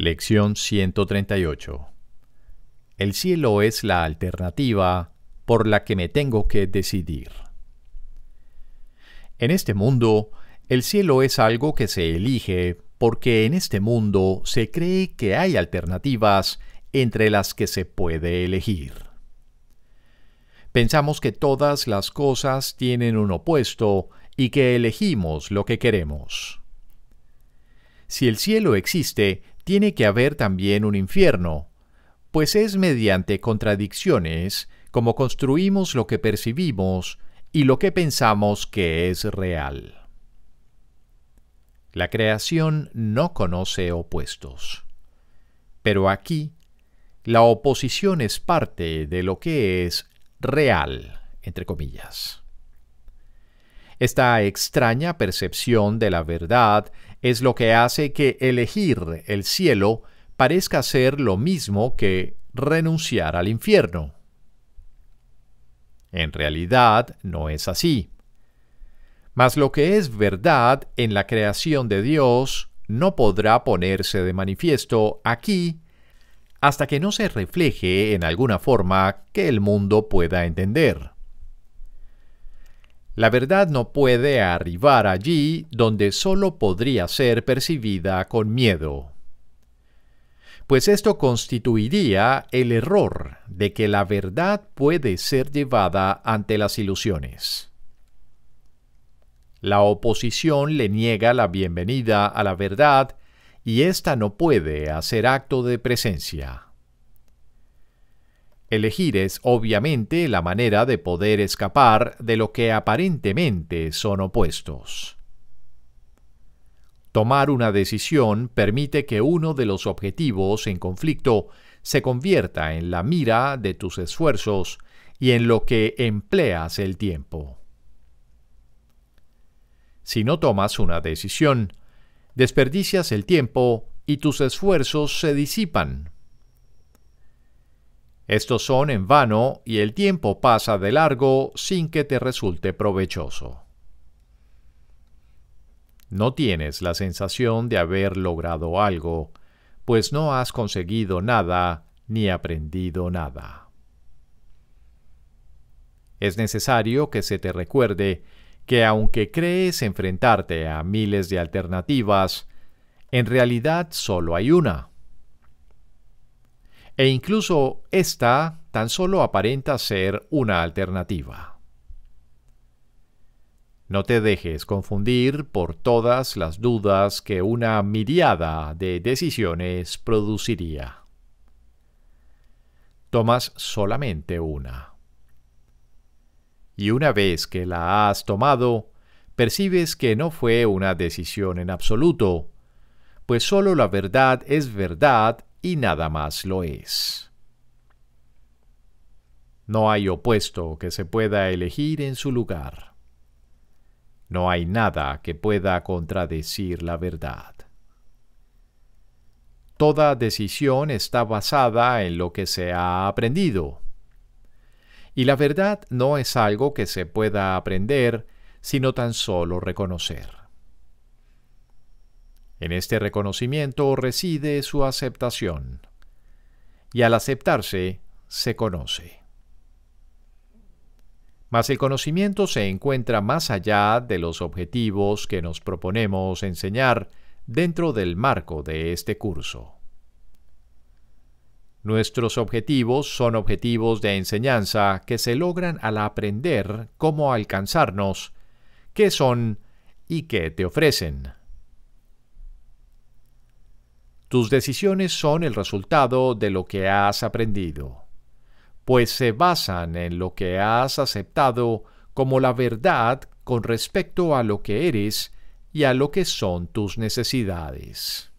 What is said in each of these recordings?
Lección 138 El cielo es la alternativa por la que me tengo que decidir. En este mundo, el cielo es algo que se elige porque en este mundo se cree que hay alternativas entre las que se puede elegir. Pensamos que todas las cosas tienen un opuesto y que elegimos lo que queremos. Si el cielo existe, tiene que haber también un infierno, pues es mediante contradicciones como construimos lo que percibimos y lo que pensamos que es real. La creación no conoce opuestos. Pero aquí, la oposición es parte de lo que es real, entre comillas. Esta extraña percepción de la verdad es lo que hace que elegir el cielo parezca ser lo mismo que renunciar al infierno. En realidad no es así. Mas lo que es verdad en la creación de Dios no podrá ponerse de manifiesto aquí hasta que no se refleje en alguna forma que el mundo pueda entender. La verdad no puede arribar allí donde sólo podría ser percibida con miedo. Pues esto constituiría el error de que la verdad puede ser llevada ante las ilusiones. La oposición le niega la bienvenida a la verdad y ésta no puede hacer acto de presencia. Elegir es obviamente la manera de poder escapar de lo que aparentemente son opuestos. Tomar una decisión permite que uno de los objetivos en conflicto se convierta en la mira de tus esfuerzos y en lo que empleas el tiempo. Si no tomas una decisión, desperdicias el tiempo y tus esfuerzos se disipan. Estos son en vano y el tiempo pasa de largo sin que te resulte provechoso. No tienes la sensación de haber logrado algo, pues no has conseguido nada ni aprendido nada. Es necesario que se te recuerde que aunque crees enfrentarte a miles de alternativas, en realidad solo hay una e incluso esta tan solo aparenta ser una alternativa. No te dejes confundir por todas las dudas que una miriada de decisiones produciría. Tomas solamente una. Y una vez que la has tomado, percibes que no fue una decisión en absoluto, pues solo la verdad es verdad y nada más lo es. No hay opuesto que se pueda elegir en su lugar. No hay nada que pueda contradecir la verdad. Toda decisión está basada en lo que se ha aprendido. Y la verdad no es algo que se pueda aprender, sino tan solo reconocer. En este reconocimiento reside su aceptación. Y al aceptarse, se conoce. Mas el conocimiento se encuentra más allá de los objetivos que nos proponemos enseñar dentro del marco de este curso. Nuestros objetivos son objetivos de enseñanza que se logran al aprender cómo alcanzarnos, qué son y qué te ofrecen. Tus decisiones son el resultado de lo que has aprendido, pues se basan en lo que has aceptado como la verdad con respecto a lo que eres y a lo que son tus necesidades.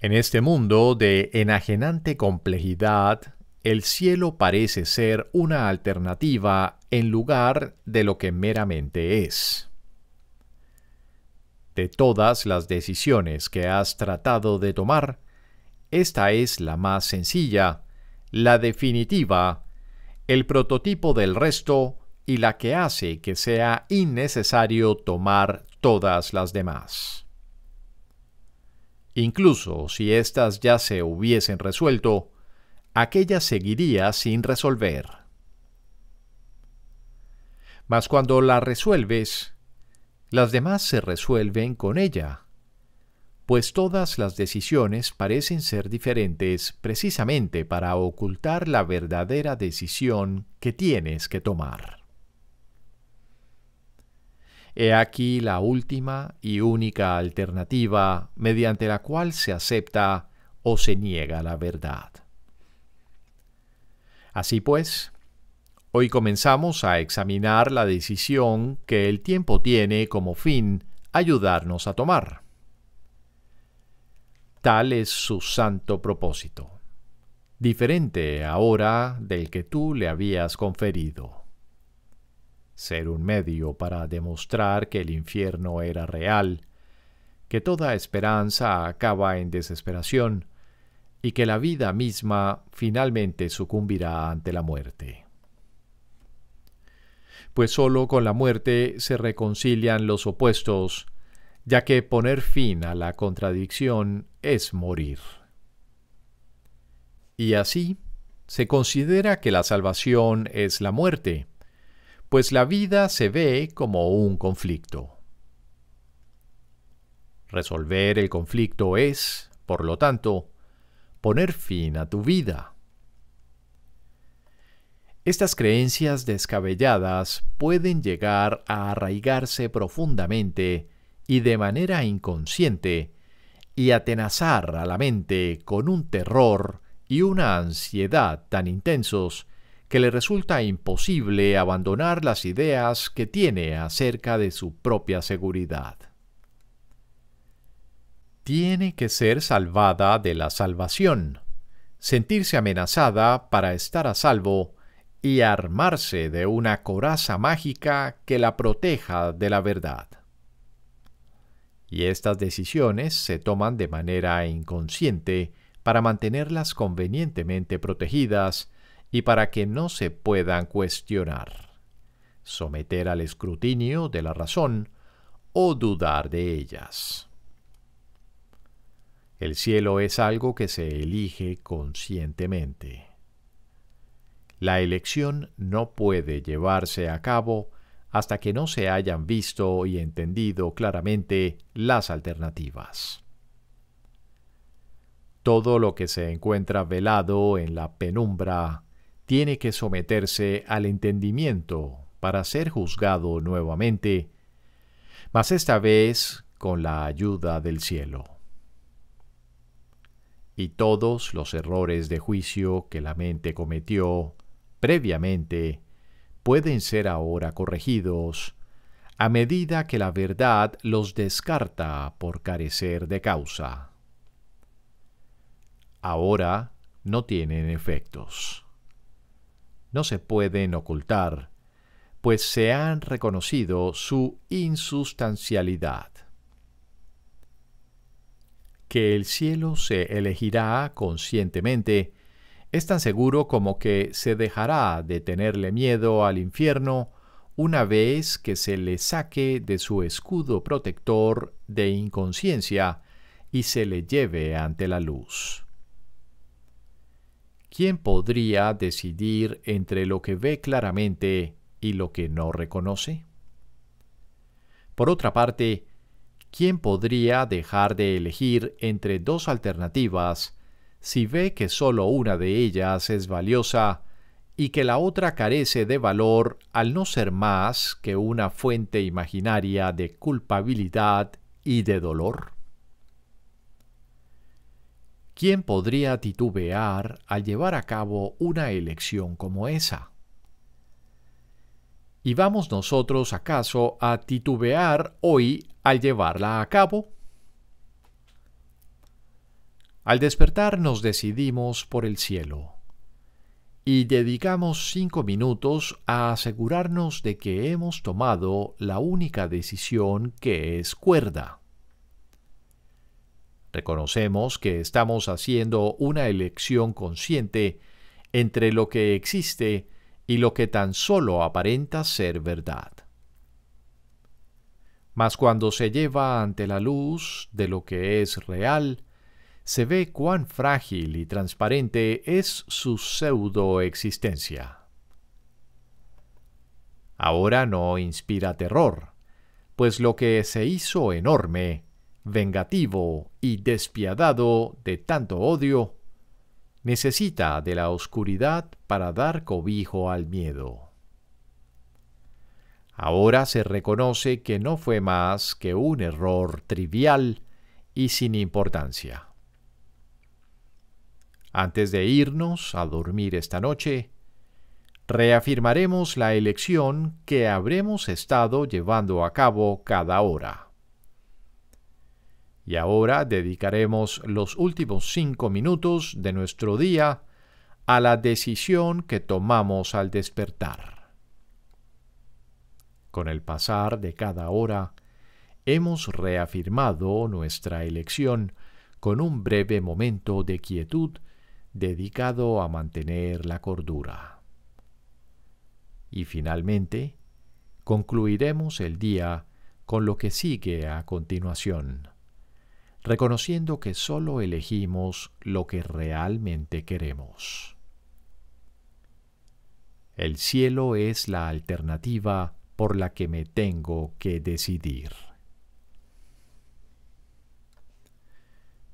En este mundo de enajenante complejidad, el cielo parece ser una alternativa en lugar de lo que meramente es. De todas las decisiones que has tratado de tomar, esta es la más sencilla, la definitiva, el prototipo del resto y la que hace que sea innecesario tomar todas las demás. Incluso si éstas ya se hubiesen resuelto, aquella seguiría sin resolver. Mas cuando la resuelves, las demás se resuelven con ella, pues todas las decisiones parecen ser diferentes precisamente para ocultar la verdadera decisión que tienes que tomar. He aquí la última y única alternativa mediante la cual se acepta o se niega la verdad. Así pues, Hoy comenzamos a examinar la decisión que el tiempo tiene como fin ayudarnos a tomar. Tal es su santo propósito, diferente ahora del que tú le habías conferido. Ser un medio para demostrar que el infierno era real, que toda esperanza acaba en desesperación y que la vida misma finalmente sucumbirá ante la muerte pues solo con la muerte se reconcilian los opuestos, ya que poner fin a la contradicción es morir. Y así, se considera que la salvación es la muerte, pues la vida se ve como un conflicto. Resolver el conflicto es, por lo tanto, poner fin a tu vida estas creencias descabelladas pueden llegar a arraigarse profundamente y de manera inconsciente y atenazar a la mente con un terror y una ansiedad tan intensos que le resulta imposible abandonar las ideas que tiene acerca de su propia seguridad. Tiene que ser salvada de la salvación, sentirse amenazada para estar a salvo y armarse de una coraza mágica que la proteja de la verdad. Y estas decisiones se toman de manera inconsciente para mantenerlas convenientemente protegidas y para que no se puedan cuestionar, someter al escrutinio de la razón o dudar de ellas. El cielo es algo que se elige conscientemente. La elección no puede llevarse a cabo hasta que no se hayan visto y entendido claramente las alternativas. Todo lo que se encuentra velado en la penumbra tiene que someterse al entendimiento para ser juzgado nuevamente, mas esta vez con la ayuda del cielo. Y todos los errores de juicio que la mente cometió previamente pueden ser ahora corregidos a medida que la verdad los descarta por carecer de causa. Ahora no tienen efectos. No se pueden ocultar, pues se han reconocido su insustancialidad. Que el cielo se elegirá conscientemente es tan seguro como que se dejará de tenerle miedo al infierno una vez que se le saque de su escudo protector de inconsciencia y se le lleve ante la luz. ¿Quién podría decidir entre lo que ve claramente y lo que no reconoce? Por otra parte, ¿quién podría dejar de elegir entre dos alternativas si ve que solo una de ellas es valiosa y que la otra carece de valor al no ser más que una fuente imaginaria de culpabilidad y de dolor? ¿Quién podría titubear al llevar a cabo una elección como esa? ¿Y vamos nosotros acaso a titubear hoy al llevarla a cabo? Al despertar nos decidimos por el cielo y dedicamos cinco minutos a asegurarnos de que hemos tomado la única decisión que es cuerda. Reconocemos que estamos haciendo una elección consciente entre lo que existe y lo que tan solo aparenta ser verdad. Mas cuando se lleva ante la luz de lo que es real, se ve cuán frágil y transparente es su pseudoexistencia. Ahora no inspira terror, pues lo que se hizo enorme, vengativo y despiadado de tanto odio, necesita de la oscuridad para dar cobijo al miedo. Ahora se reconoce que no fue más que un error trivial y sin importancia. Antes de irnos a dormir esta noche, reafirmaremos la elección que habremos estado llevando a cabo cada hora. Y ahora dedicaremos los últimos cinco minutos de nuestro día a la decisión que tomamos al despertar. Con el pasar de cada hora, hemos reafirmado nuestra elección con un breve momento de quietud dedicado a mantener la cordura. Y finalmente, concluiremos el día con lo que sigue a continuación, reconociendo que solo elegimos lo que realmente queremos. El cielo es la alternativa por la que me tengo que decidir.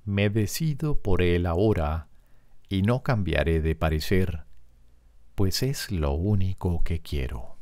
Me decido por él ahora y no cambiaré de parecer, pues es lo único que quiero.